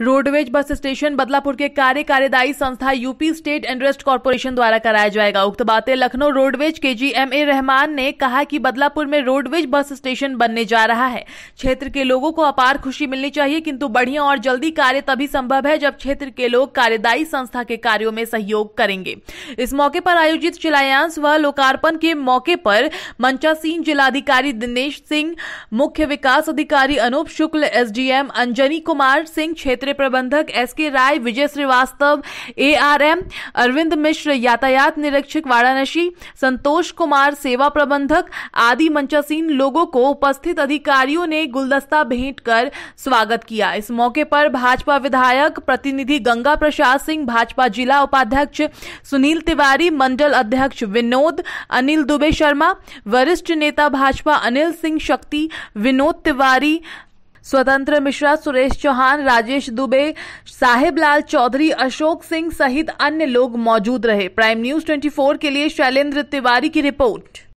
roadways bus station Badlapur के कार्य कार्यदायी संस्था यूपी स्टेट इंडस्ट कॉरपोरेशन द्वारा कराया जाएगा उक्त बातें लखनऊ रोडवेज के जी एम ए रहमान ने कहा कि बदलापुर में रोडवेज बस स्टेशन बनने जा रहा है क्षेत्र के लोगों को अपार खुशी मिलनी चाहिए किंतु बढ़िया और जल्दी कार्य तभी संभव है जब क्षेत्र के लोग कार्यदायी संस्था के कार्यो में सहयोग करेंगे इस मौके पर आयोजित शिलान्यास व लोकार्पण के मौके पर मंचासीन जिलाधिकारी दिनेश सिंह मुख्य विकास अधिकारी अनूप शुक्ल एसडीएम अंजनी कुमार सिंह क्षेत्र क्षेत्रीय प्रबंधक S K Rai Vijay Srivastava A R M Arvind Mishra यातायात निरीक्षक वाराणसी संतोष कुमार सेवा प्रबंधक आदि मंचासीन लोगों को उपस्थित अधिकारियों ने गुलदस्ता भेंट कर स्वागत किया इस मौके पर भाजपा विधायक प्रतिनिधि गंगा प्रसाद सिंह भाजपा जिला उपाध्यक्ष सुनील तिवारी मंडल अध्यक्ष विनोद अनिल दुबे शर्मा वरिष्ठ नेता भाजपा अनिल सिंह शक्ति विनोद तिवारी स्वतंत्र मिश्रा सुरेश चौहान राजेश दुबे साहेबलाल चौधरी अशोक सिंह सहित अन्य लोग मौजूद रहे प्राइम न्यूज 24 के लिए शैलेंद्र तिवारी की रिपोर्ट